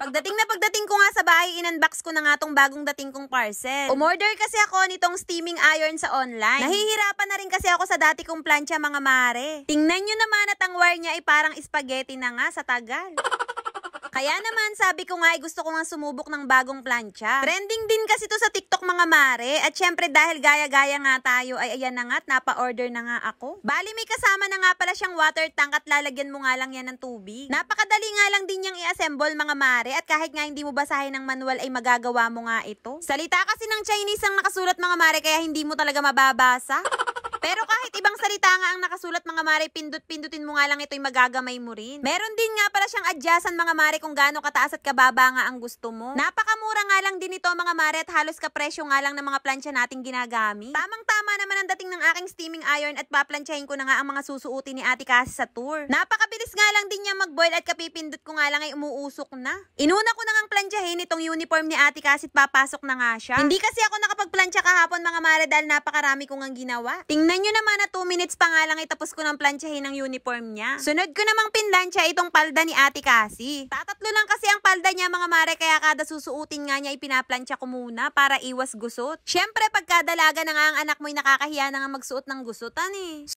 Pagdating na pagdating ko nga sa bahay, in-unbox ko na nga tong bagong dating kong parcel. Umorder kasi ako nitong steaming iron sa online. Nahihirapan na rin kasi ako sa dati kong plancha mga mare. Tingnan nyo naman at ang wire niya ay parang spaghetti na nga sa tagal. Kaya naman, sabi ko nga, ay eh, gusto ko nga sumubok ng bagong plancha. Trending din kasi to sa TikTok mga mare. At syempre, dahil gaya-gaya nga tayo, ay ayan na nga't napa-order na nga ako. Bali, may kasama na nga pala siyang water tank at lalagyan mo nga lang yan ng tubig. Napakadali nga lang din niyang i-assemble mga mare at kahit nga hindi mo basahin ng manual ay magagawa mo nga ito. Salita kasi ng Chinese ang nakasulat mga mare kaya hindi mo talaga mababasa. Pero kahit ibang salita nga ang nakasulat mga mare, pindot-pindutin mo nga lang ito'y magagamay mo rin. Meron din nga para siyang adyasan mga mare kung gaano kataas at kababa nga ang gusto mo. Napakamura nga lang din ito mga mare at halos kapresyo nga lang ng mga plansya nating ginagamit. Tamang-tama tama naman ang dating ng aking steaming iron at paplansyahin ko na nga ang mga susuotin ni Ate Cassie sa tour. Napakabilis nga lang din niya mag-boil at kapipindot ko nga lang ay umuusok na. Inuna ko na ngang plansyahin itong uniform ni Ate Cassie at papasok na nga siya. Hindi kasi ako nakapagplansya kahapon mga mare dahil napakarami ko ngang ginawa. Tingnan nyo naman na 2 minutes pa nga lang ay tapos ko ng plansyahin ang uniform niya. Sunod ko namang pinlansya itong palda ni Ate Cassie. Tatatlo lang kasi ang palda niya mga mare kaya kada susuotin nga niya ay ipinaplansya ko muna para iwas gusot. Siyempre pagkadalaga na nga ang anak mo'y nakakahiya na nga magsuot ng gusutan eh.